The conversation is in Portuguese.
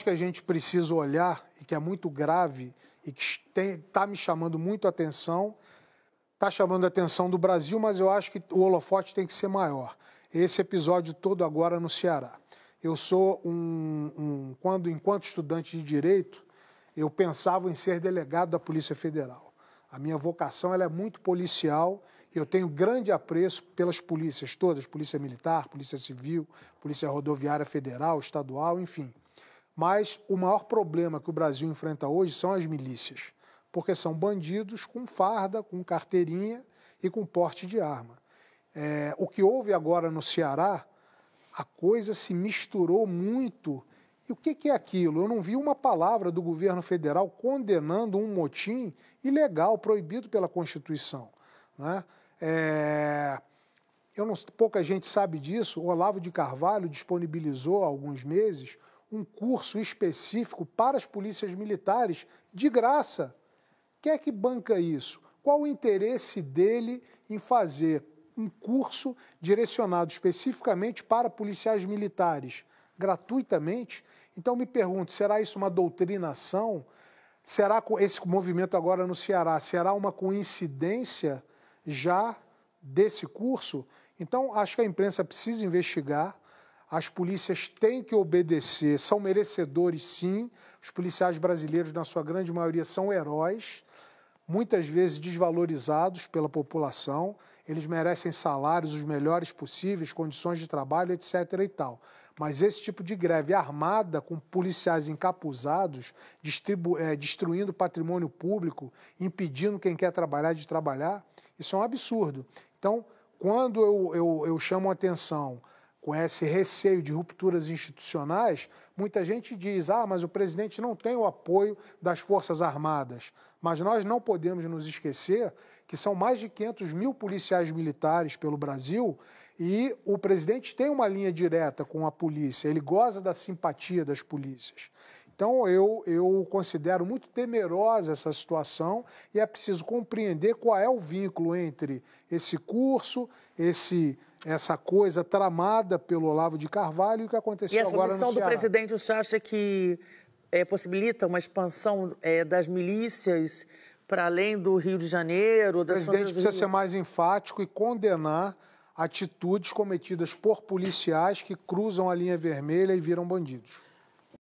acho que a gente precisa olhar e que é muito grave e que está me chamando muito a atenção, está chamando a atenção do Brasil, mas eu acho que o holofote tem que ser maior. Esse episódio todo agora no Ceará. Eu sou um, um quando enquanto estudante de direito, eu pensava em ser delegado da Polícia Federal. A minha vocação ela é muito policial e eu tenho grande apreço pelas polícias todas, polícia militar, polícia civil, polícia rodoviária federal, estadual, enfim. Mas o maior problema que o Brasil enfrenta hoje são as milícias, porque são bandidos com farda, com carteirinha e com porte de arma. É, o que houve agora no Ceará, a coisa se misturou muito. E o que, que é aquilo? Eu não vi uma palavra do governo federal condenando um motim ilegal, proibido pela Constituição. Né? É, eu não, pouca gente sabe disso. O Olavo de Carvalho disponibilizou há alguns meses um curso específico para as polícias militares de graça. Quem é que banca isso? Qual o interesse dele em fazer um curso direcionado especificamente para policiais militares gratuitamente? Então me pergunto, será isso uma doutrinação? Será esse movimento agora no Ceará será uma coincidência já desse curso? Então acho que a imprensa precisa investigar as polícias têm que obedecer, são merecedores, sim. Os policiais brasileiros, na sua grande maioria, são heróis, muitas vezes desvalorizados pela população. Eles merecem salários os melhores possíveis, condições de trabalho, etc. e tal. Mas esse tipo de greve armada, com policiais encapuzados, é, destruindo patrimônio público, impedindo quem quer trabalhar de trabalhar, isso é um absurdo. Então, quando eu, eu, eu chamo a atenção com esse receio de rupturas institucionais, muita gente diz: ah, mas o presidente não tem o apoio das Forças Armadas. Mas nós não podemos nos esquecer que são mais de 500 mil policiais militares pelo Brasil e o presidente tem uma linha direta com a polícia, ele goza da simpatia das polícias. Então, eu, eu considero muito temerosa essa situação e é preciso compreender qual é o vínculo entre esse curso, esse essa coisa tramada pelo Olavo de Carvalho e o que aconteceu agora no Ceará. E essa missão do presidente, o senhor acha que é, possibilita uma expansão é, das milícias para além do Rio de Janeiro? o presidente precisa ser mais enfático e condenar atitudes cometidas por policiais que cruzam a linha vermelha e viram bandidos.